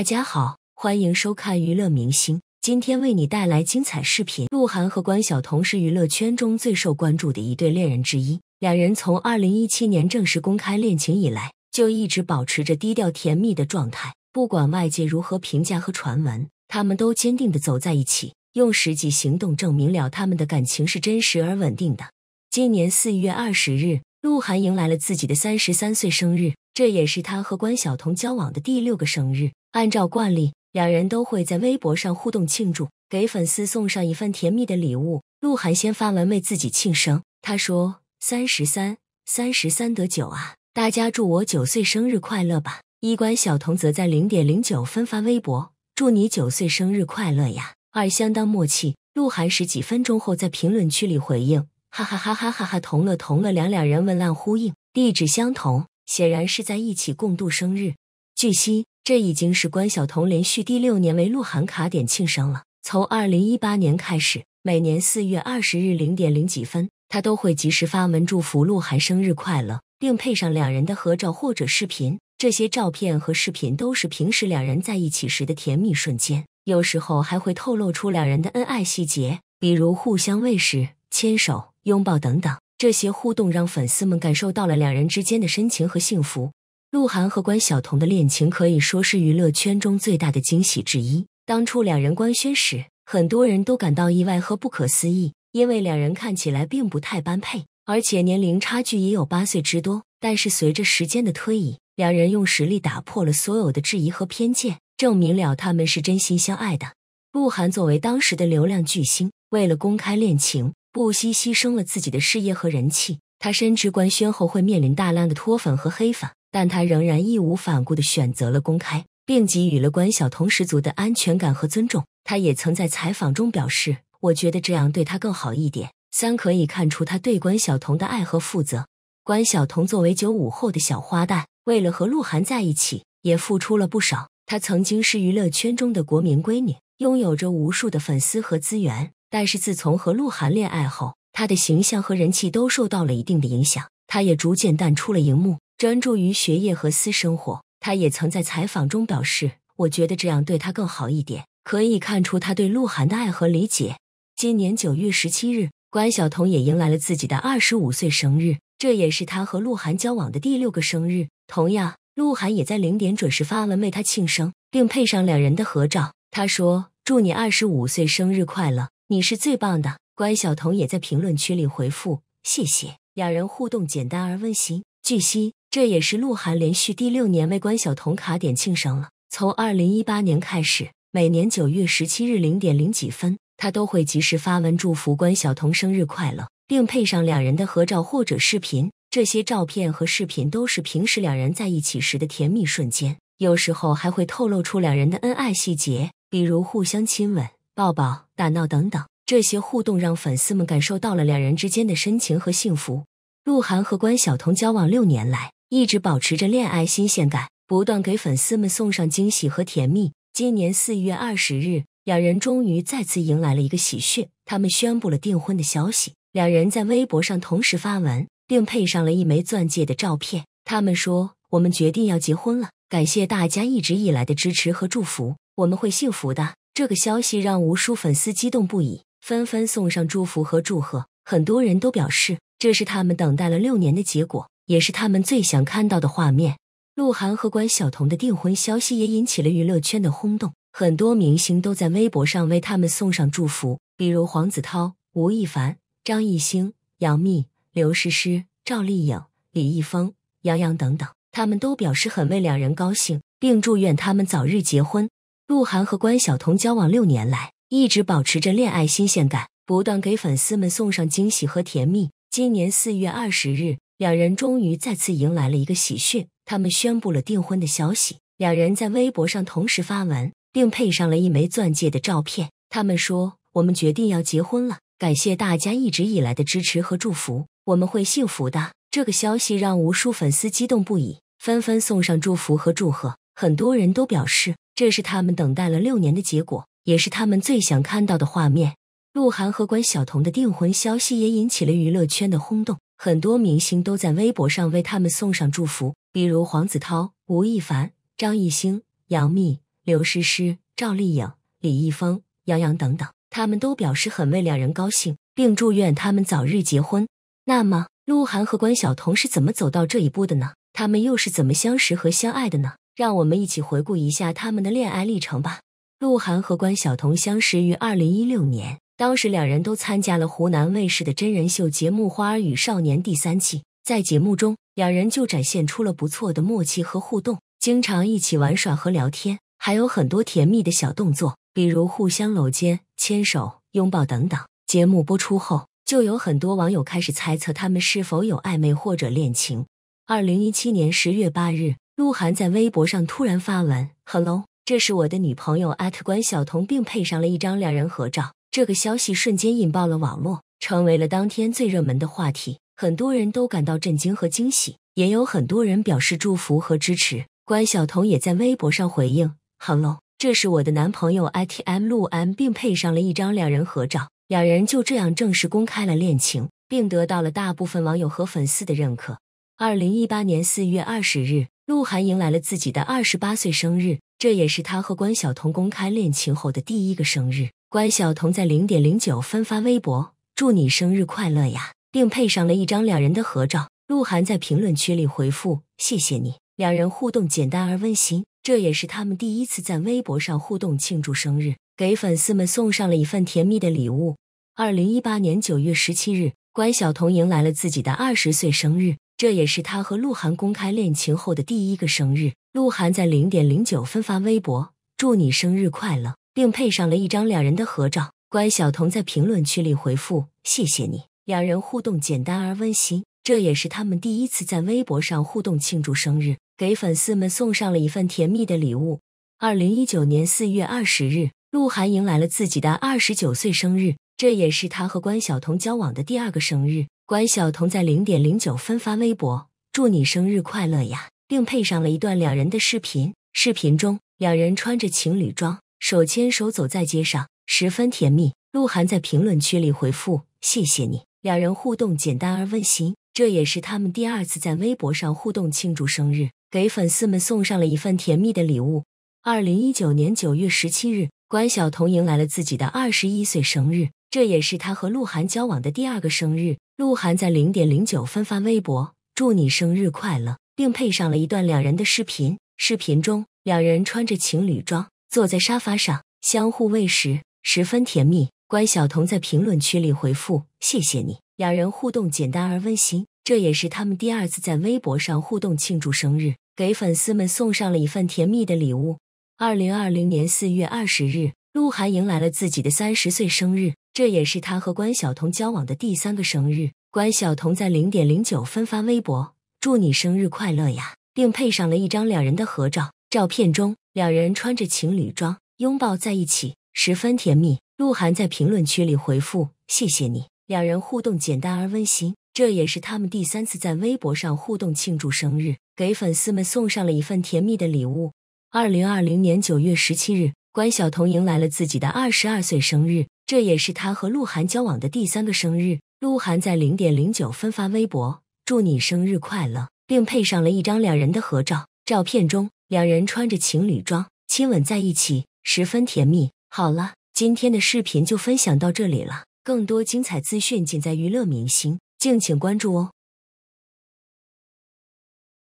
大家好，欢迎收看娱乐明星。今天为你带来精彩视频。鹿晗和关晓彤是娱乐圈中最受关注的一对恋人之一。两人从二零一七年正式公开恋情以来，就一直保持着低调甜蜜的状态。不管外界如何评价和传闻，他们都坚定的走在一起，用实际行动证明了他们的感情是真实而稳定的。今年四月二十日，鹿晗迎来了自己的三十三岁生日，这也是他和关晓彤交往的第六个生日。按照惯例，两人都会在微博上互动庆祝，给粉丝送上一份甜蜜的礼物。鹿晗先发文为自己庆生，他说：“三十三，三十三得九啊，大家祝我九岁生日快乐吧。”衣冠小童则在零点零九分发微博，祝你九岁生日快乐呀。二相当默契，鹿晗十几分钟后在评论区里回应：“哈哈哈哈哈哈，同乐同乐！”两两人文案呼应，地址相同，显然是在一起共度生日。据悉。这已经是关晓彤连续第六年为鹿晗卡点庆生了。从二零一八年开始，每年四月二十日零点零几分，她都会及时发文祝福鹿晗生日快乐，并配上两人的合照或者视频。这些照片和视频都是平时两人在一起时的甜蜜瞬间，有时候还会透露出两人的恩爱细节，比如互相喂食、牵手、拥抱等等。这些互动让粉丝们感受到了两人之间的深情和幸福。鹿晗和关晓彤的恋情可以说是娱乐圈中最大的惊喜之一。当初两人官宣时，很多人都感到意外和不可思议，因为两人看起来并不太般配，而且年龄差距也有八岁之多。但是随着时间的推移，两人用实力打破了所有的质疑和偏见，证明了他们是真心相爱的。鹿晗作为当时的流量巨星，为了公开恋情，不惜牺牲了自己的事业和人气。他深知官宣后会面临大量的脱粉和黑粉。但他仍然义无反顾的选择了公开，并给予了关晓彤十足的安全感和尊重。他也曾在采访中表示：“我觉得这样对她更好一点。”三可以看出他对关晓彤的爱和负责。关晓彤作为九五后的小花旦，为了和鹿晗在一起也付出了不少。她曾经是娱乐圈中的国民闺女，拥有着无数的粉丝和资源。但是自从和鹿晗恋爱后，她的形象和人气都受到了一定的影响，她也逐渐淡出了荧幕。专注于学业和私生活，他也曾在采访中表示：“我觉得这样对他更好一点。”可以看出他对鹿晗的爱和理解。今年九月十七日，关晓彤也迎来了自己的二十五岁生日，这也是他和鹿晗交往的第六个生日。同样，鹿晗也在零点准时发文为他庆生，并配上两人的合照。他说：“祝你二十五岁生日快乐，你是最棒的。”关晓彤也在评论区里回复：“谢谢。”两人互动简单而温馨。据悉。这也是鹿晗连续第六年为关晓彤卡点庆生了。从二零一八年开始，每年九月十七日零点零几分，他都会及时发文祝福关晓彤生日快乐，并配上两人的合照或者视频。这些照片和视频都是平时两人在一起时的甜蜜瞬间，有时候还会透露出两人的恩爱细节，比如互相亲吻、抱抱、打闹等等。这些互动让粉丝们感受到了两人之间的深情和幸福。鹿晗和关晓彤交往六年来，一直保持着恋爱新鲜感，不断给粉丝们送上惊喜和甜蜜。今年四月二十日，两人终于再次迎来了一个喜讯，他们宣布了订婚的消息。两人在微博上同时发文，并配上了一枚钻戒的照片。他们说：“我们决定要结婚了，感谢大家一直以来的支持和祝福，我们会幸福的。”这个消息让无数粉丝激动不已，纷纷送上祝福和祝贺。很多人都表示，这是他们等待了六年的结果。也是他们最想看到的画面。鹿晗和关晓彤的订婚消息也引起了娱乐圈的轰动，很多明星都在微博上为他们送上祝福，比如黄子韬、吴亦凡、张艺兴、杨幂、刘诗诗、赵丽颖、李易峰、杨洋等等，他们都表示很为两人高兴，并祝愿他们早日结婚。鹿晗和关晓彤交往六年来，一直保持着恋爱新鲜感，不断给粉丝们送上惊喜和甜蜜。今年四月二十日。两人终于再次迎来了一个喜讯，他们宣布了订婚的消息。两人在微博上同时发文，并配上了一枚钻戒的照片。他们说：“我们决定要结婚了，感谢大家一直以来的支持和祝福，我们会幸福的。”这个消息让无数粉丝激动不已，纷纷送上祝福和祝贺。很多人都表示，这是他们等待了六年的结果，也是他们最想看到的画面。鹿晗和关晓彤的订婚消息也引起了娱乐圈的轰动。很多明星都在微博上为他们送上祝福，比如黄子韬、吴亦凡、张艺兴、杨幂、刘诗诗、赵丽颖、李易峰、杨洋等等，他们都表示很为两人高兴，并祝愿他们早日结婚。那么，鹿晗和关晓彤是怎么走到这一步的呢？他们又是怎么相识和相爱的呢？让我们一起回顾一下他们的恋爱历程吧。鹿晗和关晓彤相识于二零一六年。当时两人都参加了湖南卫视的真人秀节目《花儿与少年》第三季，在节目中，两人就展现出了不错的默契和互动，经常一起玩耍和聊天，还有很多甜蜜的小动作，比如互相搂肩、牵手、拥抱等等。节目播出后，就有很多网友开始猜测他们是否有暧昧或者恋情。二零一七年十月八日，鹿晗在微博上突然发文：“Hello，这是我的女朋友特关晓彤”，并配上了一张两人合照。这个消息瞬间引爆了网络，成为了当天最热门的话题。很多人都感到震惊和惊喜，也有很多人表示祝福和支持。关晓彤也在微博上回应：“Hello，这是我的男朋友 ITM 鹿安，并配上了一张两人合照。两人就这样正式公开了恋情，并得到了大部分网友和粉丝的认可。二零一八年四月二十日，鹿晗迎来了自己的二十八岁生日，这也是他和关晓彤公开恋情后的第一个生日。关晓彤在零点零九分发微博，祝你生日快乐呀，并配上了一张两人的合照。鹿晗在评论区里回复：“谢谢你。”两人互动简单而温馨，这也是他们第一次在微博上互动庆祝生日，给粉丝们送上了一份甜蜜的礼物。二零一八年九月十七日，关晓彤迎来了自己的二十岁生日，这也是他和鹿晗公开恋情后的第一个生日。鹿晗在零点零九分发微博，祝你生日快乐。并配上了一张两人的合照。关晓彤在评论区里回复：“谢谢你。”两人互动简单而温馨，这也是他们第一次在微博上互动庆祝生日，给粉丝们送上了一份甜蜜的礼物。二零一九年四月二十日，鹿晗迎来了自己的二十九岁生日，这也是他和关晓彤交往的第二个生日。关晓彤在零点零九分发微博：“祝你生日快乐呀！”并配上了一段两人的视频。视频中，两人穿着情侣装。手牵手走在街上，十分甜蜜。鹿晗在评论区里回复：“谢谢你。”两人互动简单而温馨，这也是他们第二次在微博上互动庆祝生日，给粉丝们送上了一份甜蜜的礼物。二零一九年九月十七日，关晓彤迎来了自己的二十一岁生日，这也是他和鹿晗交往的第二个生日。鹿晗在零点零九分发微博：“祝你生日快乐”，并配上了一段两人的视频。视频中，两人穿着情侣装。坐在沙发上，相互喂食，十分甜蜜。关晓彤在评论区里回复：“谢谢你。”两人互动简单而温馨，这也是他们第二次在微博上互动庆祝生日，给粉丝们送上了一份甜蜜的礼物。二零二零年四月二十日，鹿晗迎来了自己的三十岁生日，这也是他和关晓彤交往的第三个生日。关晓彤在零点零九分发微博：“祝你生日快乐呀！”并配上了一张两人的合照，照片中。两人穿着情侣装拥抱在一起，十分甜蜜。鹿晗在评论区里回复：“谢谢你。”两人互动简单而温馨，这也是他们第三次在微博上互动庆祝生日，给粉丝们送上了一份甜蜜的礼物。二零二零年九月十七日，关晓彤迎来了自己的二十二岁生日，这也是她和鹿晗交往的第三个生日。鹿晗在零点零九分发微博：“祝你生日快乐”，并配上了一张两人的合照，照片中。两人穿着情侣装亲吻在一起，十分甜蜜。好了，今天的视频就分享到这里了。更多精彩资讯尽在娱乐明星，敬请关注哦。